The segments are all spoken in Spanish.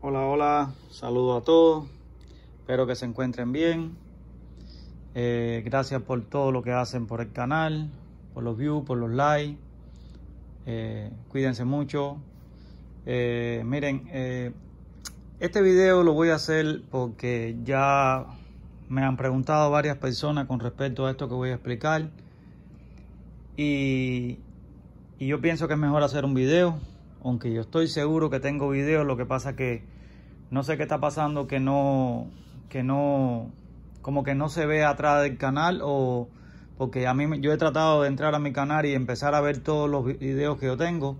Hola, hola, saludo a todos. Espero que se encuentren bien. Eh, gracias por todo lo que hacen por el canal, por los views, por los likes. Eh, cuídense mucho. Eh, miren, este video lo voy a hacer porque ya me han preguntado varias personas con respecto a esto que voy a explicar. Y, y yo pienso que es mejor hacer un video aunque yo estoy seguro que tengo videos, lo que pasa que no sé qué está pasando, que no, que no, como que no se ve atrás del canal o porque a mí yo he tratado de entrar a mi canal y empezar a ver todos los videos que yo tengo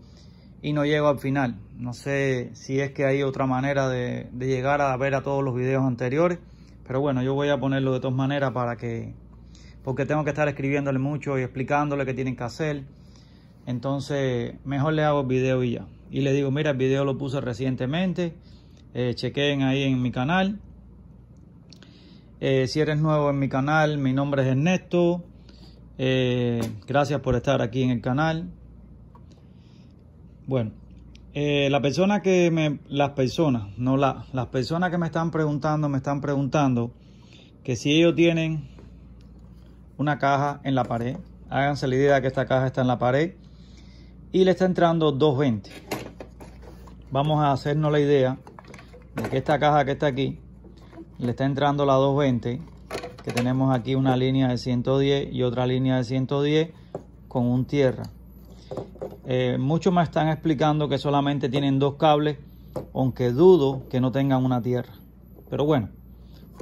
y no llego al final. No sé si es que hay otra manera de, llegar a ver a todos los videos anteriores, pero bueno, yo voy a ponerlo de todas maneras para que porque tengo que estar escribiéndole mucho y explicándole qué tienen que hacer. Entonces, mejor le hago video y ya. Y le digo, mira, el video lo puse recientemente. Eh, chequeen ahí en mi canal. Eh, si eres nuevo en mi canal, mi nombre es Ernesto. Eh, gracias por estar aquí en el canal. Bueno, la persona que me, las personas, no las personas que me están preguntando, me están preguntando que si ellos tienen una caja en la pared, háganse la idea que esta caja está en la pared y le está entrando 220 vamos a hacernos la idea de que esta caja que está aquí le está entrando la 220 que tenemos aquí una línea de 110 y otra línea de 110 con un tierra eh, muchos me están explicando que solamente tienen dos cables aunque dudo que no tengan una tierra pero bueno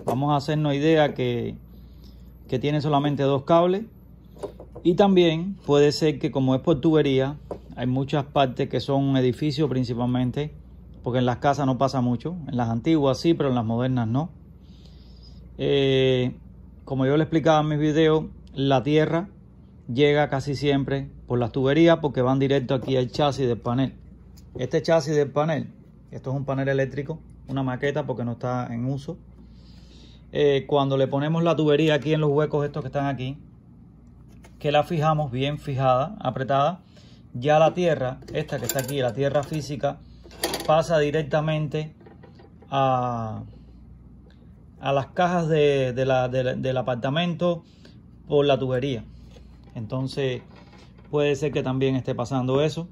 vamos a hacernos idea que, que tiene solamente dos cables y también puede ser que como es por tubería, hay muchas partes que son edificios principalmente, porque en las casas no pasa mucho, en las antiguas sí, pero en las modernas no. Eh, como yo le explicaba en mis videos, la tierra llega casi siempre por las tuberías porque van directo aquí al chasis del panel. Este chasis del panel, esto es un panel eléctrico, una maqueta porque no está en uso. Eh, cuando le ponemos la tubería aquí en los huecos estos que están aquí, la fijamos bien fijada, apretada, ya la tierra, esta que está aquí, la tierra física, pasa directamente a, a las cajas de, la, del apartamento por la tubería. Entonces puede ser que también esté pasando eso.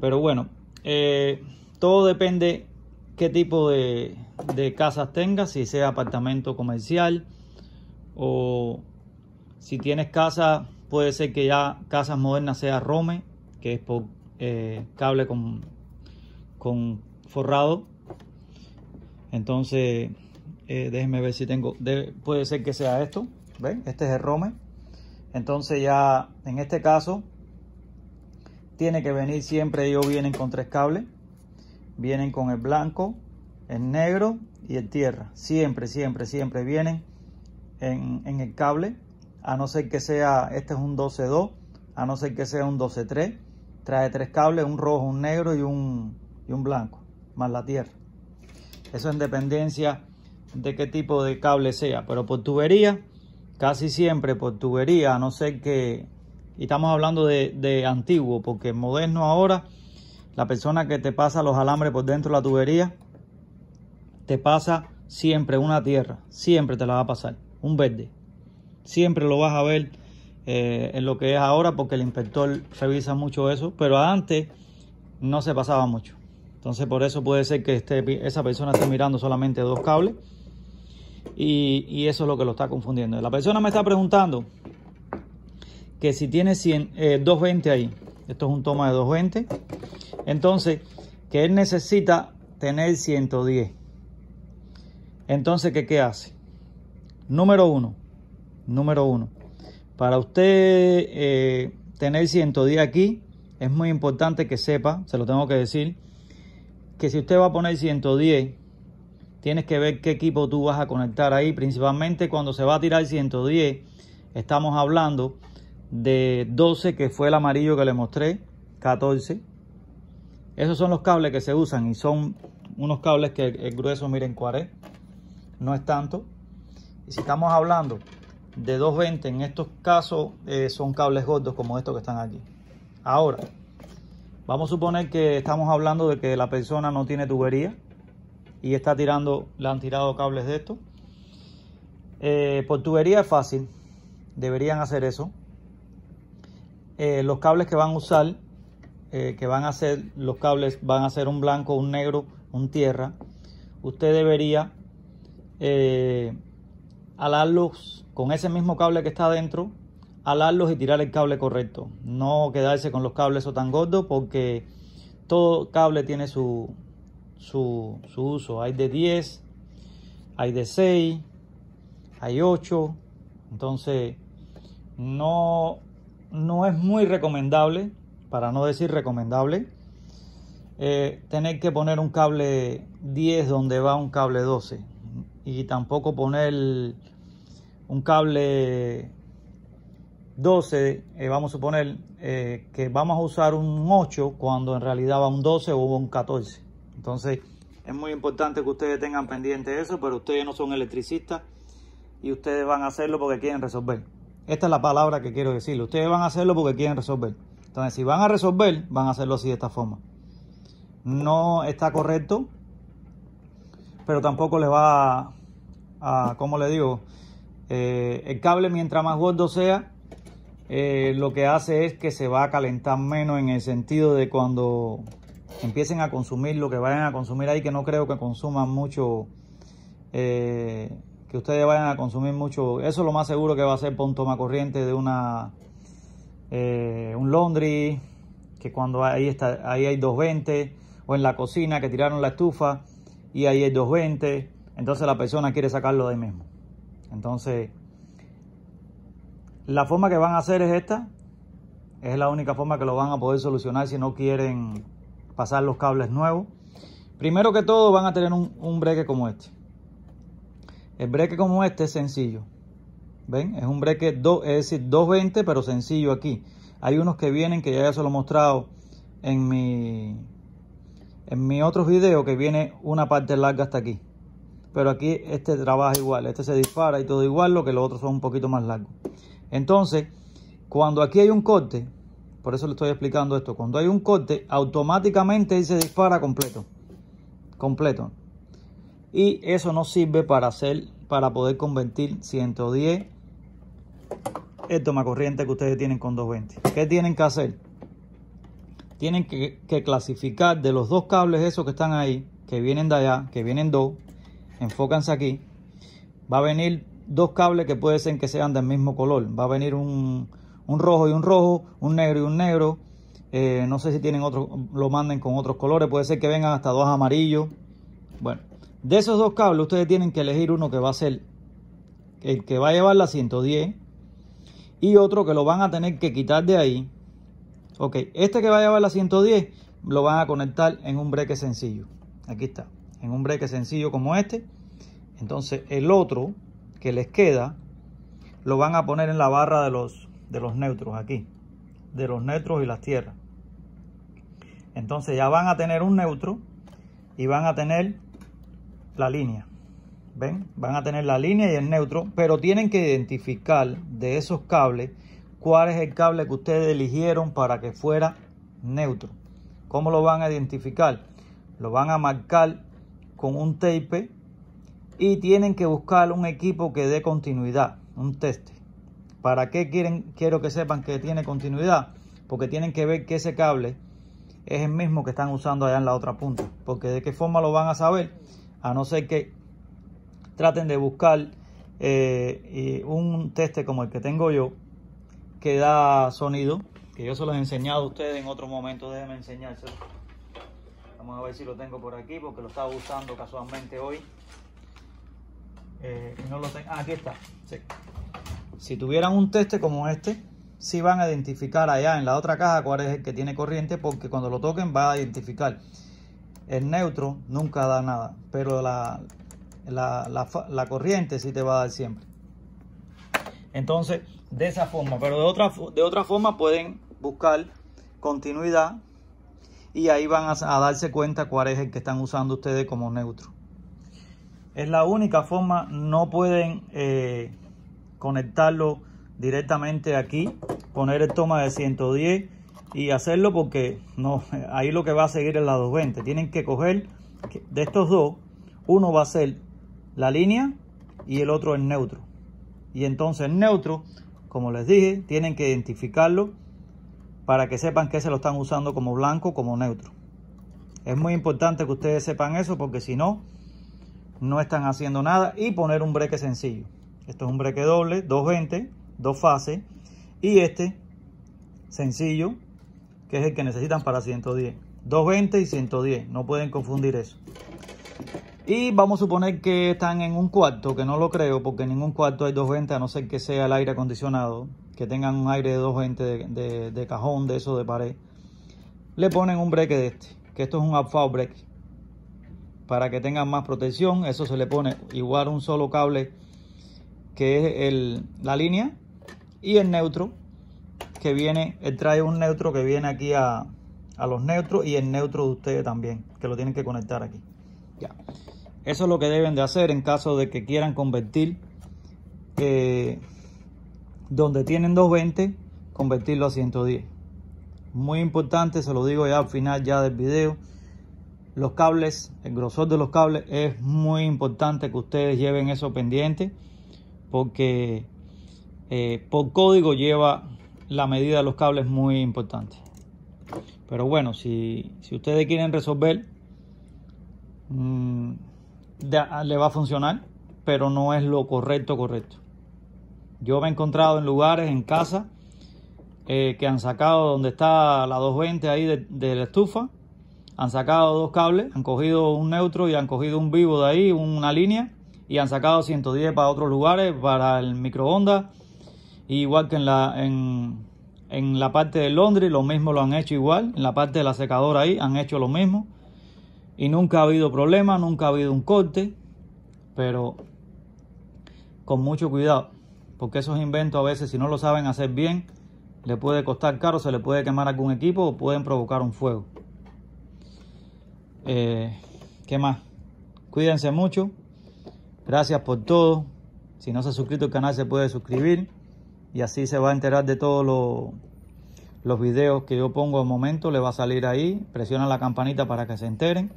Pero bueno, eh, todo depende qué tipo de, casas tenga si sea apartamento comercial o si tienes casa, puede ser que ya casas modernas sea Rome, que es por eh, cable con, forrado. Entonces, eh, déjenme ver si tengo. puede ser que sea esto. ¿Ven? Este es el Rome. Entonces, ya en este caso, tiene que venir siempre. Ellos vienen con tres cables. Vienen con el blanco, el negro y el tierra. Siempre, siempre, siempre vienen en el cable a no ser que sea, este es un 12-2, a no ser que sea un 12.3. Trae tres cables, un rojo, un negro y un, y un blanco, más la tierra. Eso en dependencia de qué tipo de cable sea, pero por tubería, casi siempre por tubería, a no ser que, y estamos hablando de, de antiguo, porque moderno ahora, la persona que te pasa los alambres por dentro de la tubería, te pasa siempre una tierra, siempre te la va a pasar, un verde siempre lo vas a ver eh, en lo que es ahora porque el inspector revisa mucho eso, pero antes no se pasaba mucho. Entonces por eso puede ser que esa persona esté mirando solamente dos cables y, eso es lo que lo está confundiendo. La persona me está preguntando que si tiene 220 eh, ahí, esto es un toma de 220, entonces que él necesita tener 110. Entonces, ¿qué, qué hace? Número uno, número uno. Para usted eh, tener 110 aquí, es muy importante que sepa, se lo tengo que decir, que si usted va a poner 110, tienes que ver qué equipo tú vas a conectar ahí. Principalmente cuando se va a tirar 110, estamos hablando de 12, que fue el amarillo que le mostré, 14. Esos son los cables que se usan y son unos cables que el grueso, miren cuál No es tanto. Y si estamos hablando de 220 en estos casos eh, son cables gordos como estos que están aquí. Ahora, vamos a suponer que estamos hablando de que la persona no tiene tubería y está tirando, le han tirado cables de estos. Eh, por tubería es fácil, deberían hacer eso. Eh, los cables que van a usar, que van a ser, los cables van a ser un blanco, un negro, un tierra. Usted debería alarlos con ese mismo cable que está adentro, alarlos y tirar el cable correcto. No quedarse con los cables o tan gordos porque todo cable tiene su, su, uso. Hay de 10, hay de 6, hay 8. Entonces, no, no es muy recomendable, para no decir recomendable, eh, tener que poner un cable 10 donde va un cable 12. Y tampoco poner un cable 12, eh, vamos a suponer eh, que vamos a usar un 8 cuando en realidad va un 12 o un 14. Entonces es muy importante que ustedes tengan pendiente eso, pero ustedes no son electricistas y ustedes van a hacerlo porque quieren resolver. Esta es la palabra que quiero decirle. Ustedes van a hacerlo porque quieren resolver. Entonces, si van a resolver, van a hacerlo así de esta forma. No está correcto, pero tampoco le va a, a ¿cómo le digo? Eh, el cable, mientras más gordo sea, eh, lo que hace es que se va a calentar menos en el sentido de cuando empiecen a consumir lo que vayan a consumir ahí, que no creo que consuman mucho, eh, que ustedes vayan a consumir mucho. Eso es lo más seguro que va a ser por un toma corriente de una, un laundry, que cuando ahí, está, ahí hay 220, o en la cocina que tiraron la estufa y ahí hay 220, entonces la persona quiere sacarlo de ahí mismo. Entonces, la forma que van a hacer es esta. Es la única forma que lo van a poder solucionar si no quieren pasar los cables nuevos. Primero que todo van a tener un, un breque como este. El breque como este es sencillo. ¿Ven? Es un breque, 2, es decir, 220, pero sencillo aquí. Hay unos que vienen, que ya se lo he mostrado en mi, en mi otro video, que viene una parte larga hasta aquí pero aquí este trabaja igual, este se dispara y todo igual, lo que los otros son un poquito más largos. Entonces, cuando aquí hay un corte, por eso le estoy explicando esto, cuando hay un corte, automáticamente se dispara completo, completo. Y eso no sirve para hacer, para poder convertir 110 el corriente que ustedes tienen con 220. ¿Qué tienen que hacer? Tienen que, que clasificar de los dos cables esos que están ahí, que vienen de allá, que vienen dos, enfócanse aquí, va a venir dos cables que puede ser que sean del mismo color. Va a venir un, un rojo y un rojo, un negro y un negro. Eh, no sé si tienen otro, lo manden con otros colores. Puede ser que vengan hasta dos amarillos. Bueno, de esos dos cables ustedes tienen que elegir uno que va a ser el que va a llevar la 110 y otro que lo van a tener que quitar de ahí. Ok, este que va a llevar la 110 lo van a conectar en un breque sencillo. Aquí está en un break sencillo como este. Entonces el otro que les queda lo van a poner en la barra de los, de los neutros aquí, de los neutros y las tierras. Entonces ya van a tener un neutro y van a tener la línea. ¿Ven? Van a tener la línea y el neutro, pero tienen que identificar de esos cables cuál es el cable que ustedes eligieron para que fuera neutro. ¿Cómo lo van a identificar? Lo van a marcar con un tape y tienen que buscar un equipo que dé continuidad, un teste. ¿Para qué quieren? Quiero que sepan que tiene continuidad, porque tienen que ver que ese cable es el mismo que están usando allá en la otra punta, porque de qué forma lo van a saber, a no ser que traten de buscar eh, un teste como el que tengo yo, que da sonido, que yo se los he enseñado a ustedes en otro momento, déjenme enseñárselo. Vamos a ver si lo tengo por aquí porque lo estaba usando casualmente hoy. Eh, no lo ah, aquí está. Si tuvieran un teste como este, si van a identificar allá en la otra caja cuál es el que tiene corriente porque cuando lo toquen va a identificar. El neutro nunca da nada, pero la, corriente sí te va a dar siempre. Entonces, de esa forma, pero de otra, de otra forma pueden buscar continuidad y ahí van a, darse cuenta cuál es el que están usando ustedes como neutro. Es la única forma, no pueden eh, conectarlo directamente aquí, poner el toma de 110 y hacerlo porque no, ahí lo que va a seguir es la 220. Tienen que coger de estos dos, uno va a ser la línea y el otro el neutro. Y entonces neutro, como les dije, tienen que identificarlo para que sepan que se lo están usando como blanco, como neutro. Es muy importante que ustedes sepan eso porque si no, no están haciendo nada. Y poner un breque sencillo. Esto es un breque doble, 220, dos fases. Y este sencillo, que es el que necesitan para 110. 220 y 110, no pueden confundir eso. Y vamos a suponer que están en un cuarto, que no lo creo, porque en ningún cuarto hay 220 a no ser que sea el aire acondicionado que tengan un aire de dos de, de, de cajón, de eso de pared, le ponen un break de este, que esto es un upfall break, para que tengan más protección, eso se le pone igual un solo cable que es la línea y el neutro que viene, él trae un neutro que viene aquí a, los neutros y el neutro de ustedes también, que lo tienen que conectar aquí. Ya. Eso es lo que deben de hacer en caso de que quieran convertir eh, donde tienen 220 convertirlo a 110 muy importante se lo digo ya al final ya del video los cables el grosor de los cables es muy importante que ustedes lleven eso pendiente porque eh, por código lleva la medida de los cables muy importante pero bueno si, ustedes quieren resolver mm, le va a funcionar pero no es lo correcto correcto yo me he encontrado en lugares, en casa, eh, que han sacado donde está la 220 ahí de, la estufa, han sacado dos cables, han cogido un neutro y han cogido un vivo de ahí, una línea, y han sacado 110 para otros lugares, para el microondas, igual que en la, en, en la parte de Londres, lo mismo lo han hecho igual, en la parte de la secadora ahí han hecho lo mismo, y nunca ha habido problema, nunca ha habido un corte, pero con mucho cuidado porque esos inventos a veces si no lo saben hacer bien, le puede costar caro, se le puede quemar algún equipo o pueden provocar un fuego. Eh, ¿Qué más? Cuídense mucho. Gracias por todo. Si no se ha suscrito al canal se puede suscribir y así se va a enterar de todos los videos que yo pongo al momento. Le va a salir ahí. Presiona la campanita para que se enteren.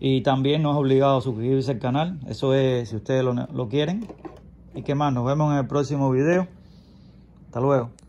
Y también no es obligado a suscribirse al canal. Eso es si ustedes lo, lo quieren. Y qué más, nos vemos en el próximo video. Hasta luego.